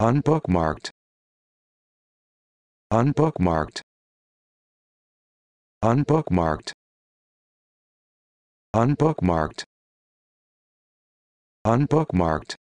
unbookmarked unbookmarked unbookmarked unbookmarked unbookmarked